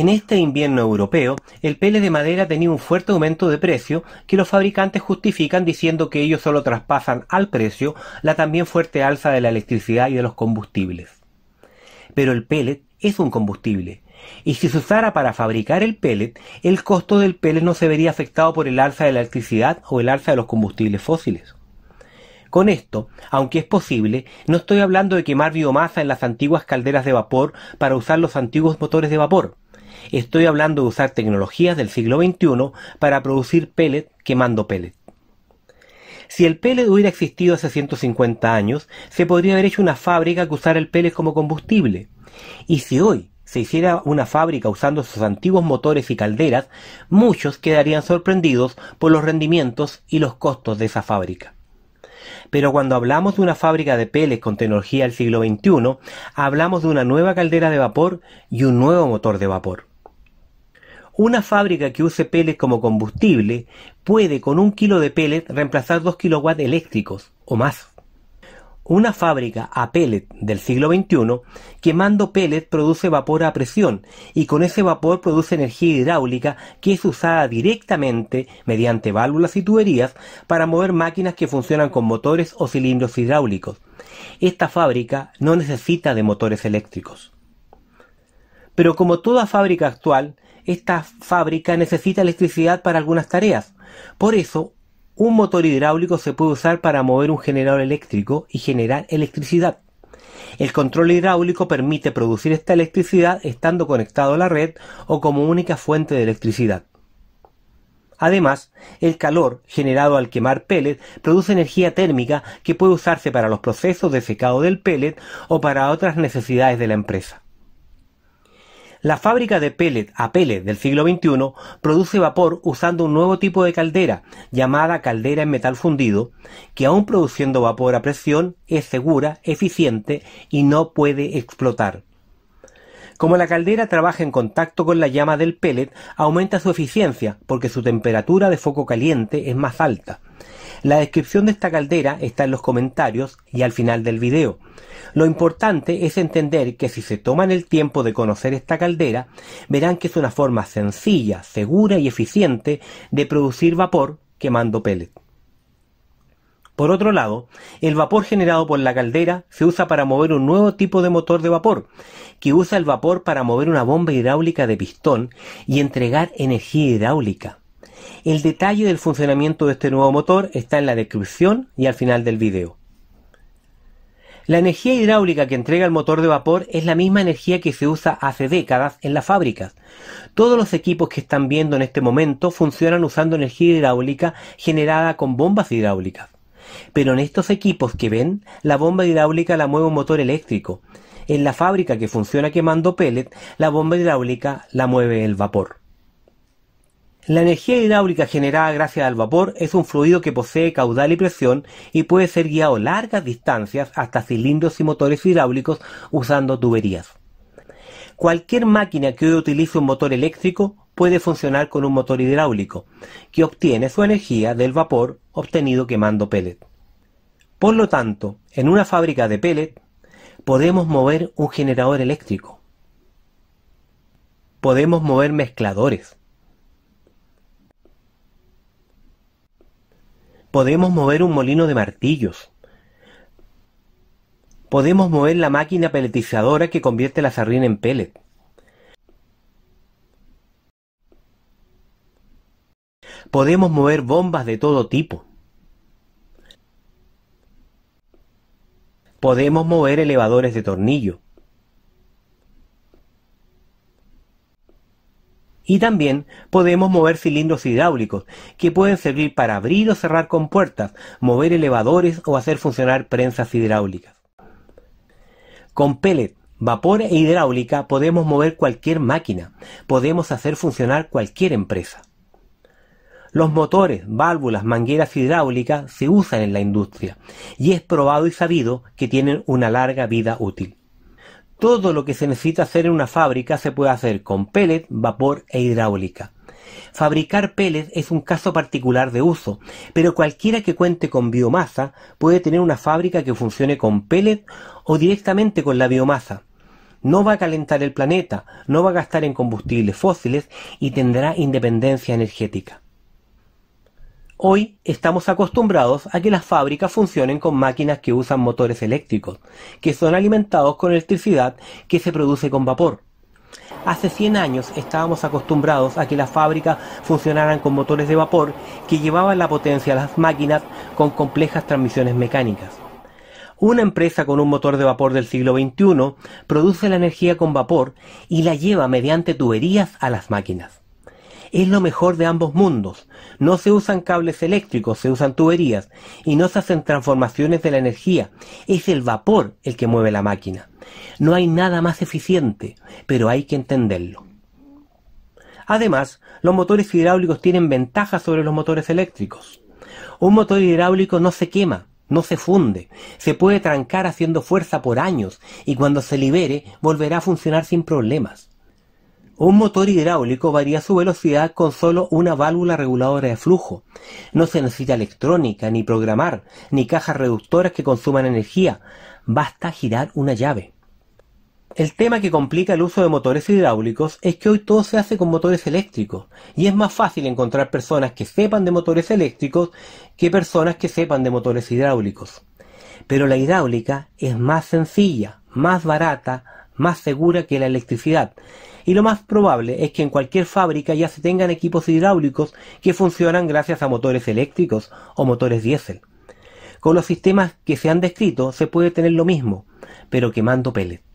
En este invierno europeo, el pellet de madera tenía un fuerte aumento de precio que los fabricantes justifican diciendo que ellos solo traspasan al precio la también fuerte alza de la electricidad y de los combustibles. Pero el pellet es un combustible, y si se usara para fabricar el pellet, el costo del pellet no se vería afectado por el alza de la electricidad o el alza de los combustibles fósiles. Con esto, aunque es posible, no estoy hablando de quemar biomasa en las antiguas calderas de vapor para usar los antiguos motores de vapor. Estoy hablando de usar tecnologías del siglo XXI para producir pellets quemando pellets. Si el pellet hubiera existido hace 150 años, se podría haber hecho una fábrica que usara el pellet como combustible. Y si hoy se hiciera una fábrica usando sus antiguos motores y calderas, muchos quedarían sorprendidos por los rendimientos y los costos de esa fábrica. Pero cuando hablamos de una fábrica de peles con tecnología del siglo XXI, hablamos de una nueva caldera de vapor y un nuevo motor de vapor. Una fábrica que use peles como combustible puede con un kilo de peles reemplazar dos kilowatts eléctricos o más. Una fábrica a pellet del siglo XXI, quemando pellet produce vapor a presión y con ese vapor produce energía hidráulica que es usada directamente mediante válvulas y tuberías para mover máquinas que funcionan con motores o cilindros hidráulicos. Esta fábrica no necesita de motores eléctricos. Pero como toda fábrica actual, esta fábrica necesita electricidad para algunas tareas. Por eso, un motor hidráulico se puede usar para mover un generador eléctrico y generar electricidad. El control hidráulico permite producir esta electricidad estando conectado a la red o como única fuente de electricidad. Además, el calor generado al quemar pellet produce energía térmica que puede usarse para los procesos de secado del pellet o para otras necesidades de la empresa. La fábrica de pellet a pellet del siglo XXI produce vapor usando un nuevo tipo de caldera, llamada caldera en metal fundido, que aún produciendo vapor a presión es segura, eficiente y no puede explotar. Como la caldera trabaja en contacto con la llama del pellet, aumenta su eficiencia porque su temperatura de foco caliente es más alta, la descripción de esta caldera está en los comentarios y al final del video. Lo importante es entender que si se toman el tiempo de conocer esta caldera, verán que es una forma sencilla, segura y eficiente de producir vapor quemando pellet. Por otro lado, el vapor generado por la caldera se usa para mover un nuevo tipo de motor de vapor, que usa el vapor para mover una bomba hidráulica de pistón y entregar energía hidráulica. El detalle del funcionamiento de este nuevo motor está en la descripción y al final del video. La energía hidráulica que entrega el motor de vapor es la misma energía que se usa hace décadas en las fábricas. Todos los equipos que están viendo en este momento funcionan usando energía hidráulica generada con bombas hidráulicas. Pero en estos equipos que ven, la bomba hidráulica la mueve un motor eléctrico. En la fábrica que funciona quemando pellet, la bomba hidráulica la mueve el vapor. La energía hidráulica generada gracias al vapor es un fluido que posee caudal y presión y puede ser guiado largas distancias hasta cilindros y motores hidráulicos usando tuberías. Cualquier máquina que hoy utilice un motor eléctrico puede funcionar con un motor hidráulico, que obtiene su energía del vapor obtenido quemando pellet. Por lo tanto, en una fábrica de pellet podemos mover un generador eléctrico. Podemos mover mezcladores Podemos mover un molino de martillos. Podemos mover la máquina peletizadora que convierte la sardina en pellet. Podemos mover bombas de todo tipo. Podemos mover elevadores de tornillo. Y también podemos mover cilindros hidráulicos, que pueden servir para abrir o cerrar compuertas, mover elevadores o hacer funcionar prensas hidráulicas. Con pellet, vapor e hidráulica podemos mover cualquier máquina, podemos hacer funcionar cualquier empresa. Los motores, válvulas, mangueras hidráulicas se usan en la industria y es probado y sabido que tienen una larga vida útil. Todo lo que se necesita hacer en una fábrica se puede hacer con pellet, vapor e hidráulica. Fabricar pellets es un caso particular de uso, pero cualquiera que cuente con biomasa puede tener una fábrica que funcione con pellet o directamente con la biomasa. No va a calentar el planeta, no va a gastar en combustibles fósiles y tendrá independencia energética. Hoy estamos acostumbrados a que las fábricas funcionen con máquinas que usan motores eléctricos, que son alimentados con electricidad que se produce con vapor. Hace 100 años estábamos acostumbrados a que las fábricas funcionaran con motores de vapor que llevaban la potencia a las máquinas con complejas transmisiones mecánicas. Una empresa con un motor de vapor del siglo XXI produce la energía con vapor y la lleva mediante tuberías a las máquinas es lo mejor de ambos mundos. No se usan cables eléctricos, se usan tuberías y no se hacen transformaciones de la energía. Es el vapor el que mueve la máquina. No hay nada más eficiente, pero hay que entenderlo. Además, los motores hidráulicos tienen ventajas sobre los motores eléctricos. Un motor hidráulico no se quema, no se funde, se puede trancar haciendo fuerza por años y cuando se libere volverá a funcionar sin problemas. Un motor hidráulico varía su velocidad con solo una válvula reguladora de flujo. No se necesita electrónica, ni programar, ni cajas reductoras que consuman energía. Basta girar una llave. El tema que complica el uso de motores hidráulicos es que hoy todo se hace con motores eléctricos y es más fácil encontrar personas que sepan de motores eléctricos que personas que sepan de motores hidráulicos. Pero la hidráulica es más sencilla, más barata, más segura que la electricidad. Y lo más probable es que en cualquier fábrica ya se tengan equipos hidráulicos que funcionan gracias a motores eléctricos o motores diésel. Con los sistemas que se han descrito se puede tener lo mismo, pero quemando pellets.